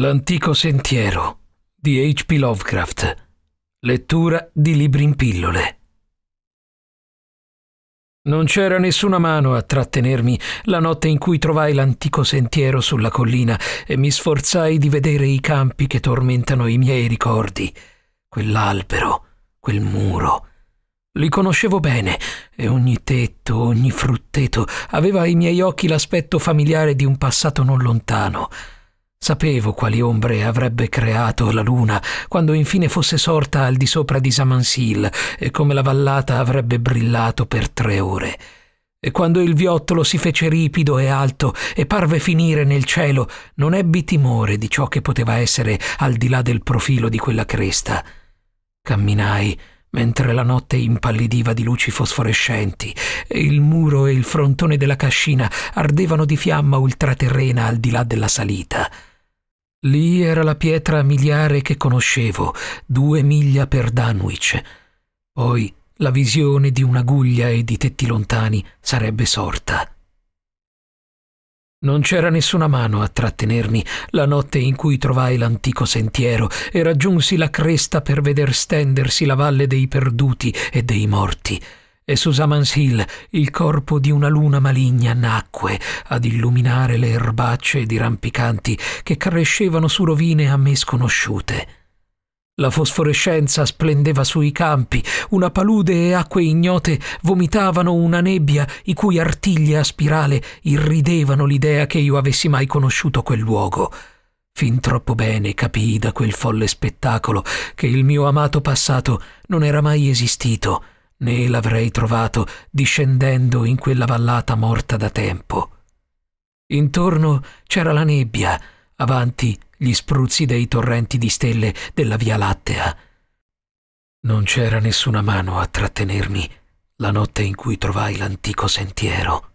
L'antico sentiero di H.P. Lovecraft. Lettura di libri in pillole. Non c'era nessuna mano a trattenermi la notte in cui trovai l'antico sentiero sulla collina e mi sforzai di vedere i campi che tormentano i miei ricordi. Quell'albero, quel muro. Li conoscevo bene e ogni tetto, ogni frutteto aveva ai miei occhi l'aspetto familiare di un passato non lontano. Sapevo quali ombre avrebbe creato la luna quando infine fosse sorta al di sopra di Samansil e come la vallata avrebbe brillato per tre ore. E quando il viottolo si fece ripido e alto e parve finire nel cielo, non ebbi timore di ciò che poteva essere al di là del profilo di quella cresta. Camminai mentre la notte impallidiva di luci fosforescenti e il muro e il frontone della cascina ardevano di fiamma ultraterrena al di là della salita. Lì era la pietra miliare che conoscevo, due miglia per Danwich. Poi la visione di un'aguglia e di tetti lontani sarebbe sorta. Non c'era nessuna mano a trattenermi la notte in cui trovai l'antico sentiero e raggiunsi la cresta per veder stendersi la valle dei perduti e dei morti e su Saman's Hill il corpo di una luna maligna nacque ad illuminare le erbacce rampicanti che crescevano su rovine a me sconosciute. La fosforescenza splendeva sui campi, una palude e acque ignote vomitavano una nebbia i cui artigli a spirale irridevano l'idea che io avessi mai conosciuto quel luogo. Fin troppo bene capii da quel folle spettacolo che il mio amato passato non era mai esistito né l'avrei trovato discendendo in quella vallata morta da tempo. Intorno c'era la nebbia, avanti gli spruzzi dei torrenti di stelle della Via Lattea. Non c'era nessuna mano a trattenermi la notte in cui trovai l'antico sentiero.